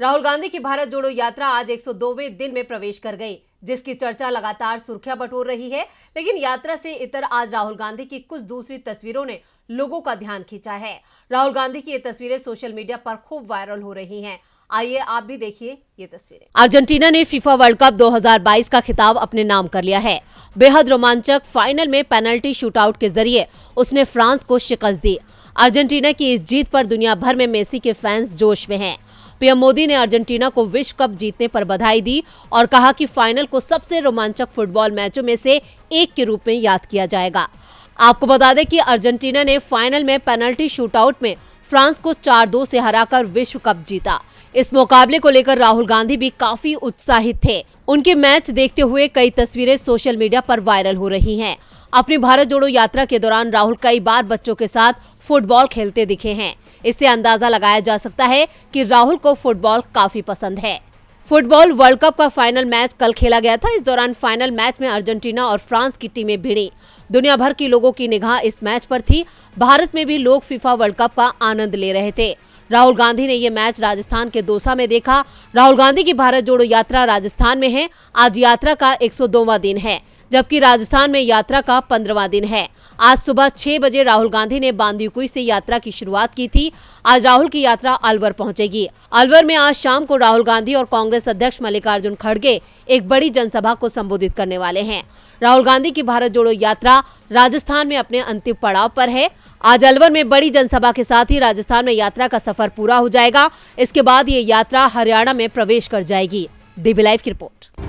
राहुल गांधी की भारत जोड़ो यात्रा आज 102वें दिन में प्रवेश कर गई जिसकी चर्चा लगातार सुर्खियां बटोर रही है लेकिन यात्रा से इतर आज राहुल गांधी की कुछ दूसरी तस्वीरों ने लोगों का ध्यान खींचा है राहुल गांधी की ये तस्वीरें सोशल मीडिया पर खूब वायरल हो रही हैं आइए आप भी देखिए ये तस्वीरें अर्जेंटीना ने फीफा वर्ल्ड कप 2022 का खिताब अपने नाम कर लिया है बेहद रोमांचक फाइनल में पेनल्टी शूटआउट के जरिए उसने फ्रांस को शिकस्त दी अर्जेंटीना की इस जीत पर दुनिया भर में मेसी के फैंस जोश में हैं पीएम मोदी ने अर्जेंटीना को विश्व कप जीतने पर बधाई दी और कहा कि फाइनल को सबसे रोमांचक फुटबॉल मैचों में से एक के रूप में याद किया जाएगा आपको बता दें कि अर्जेंटीना ने फाइनल में पेनल्टी शूटआउट में फ्रांस को चार दो से हराकर विश्व कप जीता इस मुकाबले को लेकर राहुल गांधी भी काफी उत्साहित थे उनके मैच देखते हुए कई तस्वीरें सोशल मीडिया पर वायरल हो रही हैं। अपनी भारत जोड़ो यात्रा के दौरान राहुल कई बार बच्चों के साथ फुटबॉल खेलते दिखे हैं इससे अंदाजा लगाया जा सकता है कि राहुल को फुटबॉल काफी पसंद है फुटबॉल वर्ल्ड कप का फाइनल मैच कल खेला गया था इस दौरान फाइनल मैच में अर्जेंटीना और फ्रांस की टीमें भिड़ी दुनिया भर की लोगों की निगाह इस मैच पर थी भारत में भी लोग फीफा वर्ल्ड कप का आनंद ले रहे थे राहुल गांधी ने ये मैच राजस्थान के दोसा में देखा राहुल गांधी की भारत जोड़ो यात्रा राजस्थान में है आज यात्रा का 102वां दिन है जबकि राजस्थान में यात्रा का पंद्रवा दिन है आज सुबह छह बजे राहुल गांधी ने बांदीकुई से यात्रा की शुरुआत की थी आज राहुल की यात्रा अलवर पहुंचेगी अलवर में आज शाम को राहुल गांधी और कांग्रेस अध्यक्ष मल्लिकार्जुन खड़गे एक बड़ी जनसभा को संबोधित करने वाले हैं राहुल गांधी की भारत जोड़ो यात्रा राजस्थान में अपने अंतिम पड़ाव पर है आज अलवर में बड़ी जनसभा के साथ ही राजस्थान में यात्रा का सफर सफर पूरा हो जाएगा इसके बाद ये यात्रा हरियाणा में प्रवेश कर जाएगी डीबी लाइव की रिपोर्ट